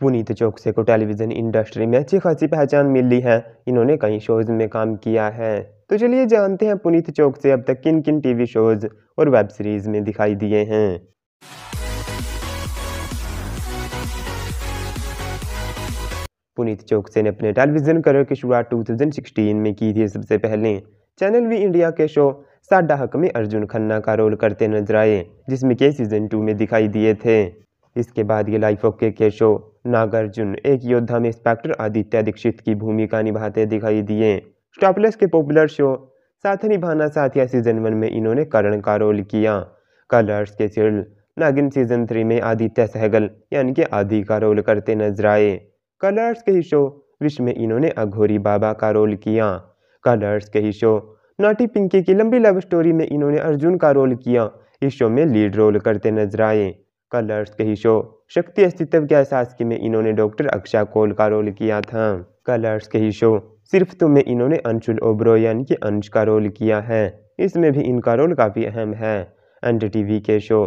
पुनीत तो चौकसे को television industry में अच्छी खासी पहचान मिली है इन्होंने कई शोज़ में काम किया है तो चलिए जानते हैं पुनीत तो चौकसे अब तक किन किन टीवी शोज़ और वेब सीरीज़ में दिखाई दिए हैं पुनीत तो चौकसे ने अपने टेलीविज़न करियर की शुरुआत 2016 में की थी सबसे पहले चैनल वी इंडिया के शो साडा हक में अर्जुन खन्ना का रोल करते नजर आए जिसमें के सीज़न टू में दिखाई दिए थे इसके बाद ये लाइफ ऑफ के केशो नागार्जुन एक योद्धा में इंस्पेक्टर आदित्य दीक्षित की भूमिका निभाते दिखाई दिए स्टॉपलेस के पॉपुलर शो साथ निभाना साथिया सीजन वन में इन्होंने करण का रोल किया कलर्स के सीरियल नागिन सीजन थ्री में आदित्य सहगल यानी कि आदि का रोल करते नजर आए कलर्स के ही शो विश्व में इन्होंने अघोरी बाबा का रोल किया कलर्स के ही शो नाटी पिंकी की लंबी लव स्टोरी में इन्होंने अर्जुन का रोल किया इस शो में लीड रोल करते नजर आए कलर्स के शो शक्ति अस्तित्व के एहसास के में इन्होंने डॉक्टर अक्षय कोल का रोल किया था कलर्स के शो सिर्फ तो इन्होंने अंशुल ओब्रो यानी कि अंश का रोल किया है इसमें भी इनका रोल काफ़ी अहम है एंड टीवी के शो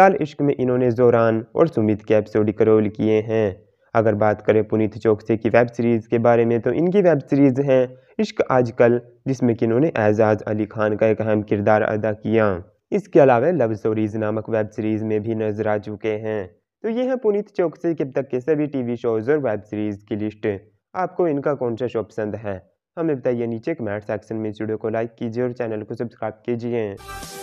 लाल इश्क में इन्होंने जोरान और सुमित के एपिसोड का रोल किए हैं अगर बात करें पुनीत चौकसे की वेब सीरीज़ के बारे में तो इनकी वेब सीरीज़ है इश्क आजकल जिसमें कि इन्होंने एजाज अली खान का एक अहम किरदार अदा किया इसके अलावा लव स्टोरीज नामक वेब सीरीज़ में भी नजर आ चुके हैं तो ये है पुनीत चौकसी के तक के सभी टीवी शोज़ और वेब सीरीज़ की लिस्ट आपको इनका कौन सा शो पसंद है हमें बताइए नीचे कमेंट सेक्शन में इस वीडियो को लाइक कीजिए और चैनल को सब्सक्राइब कीजिए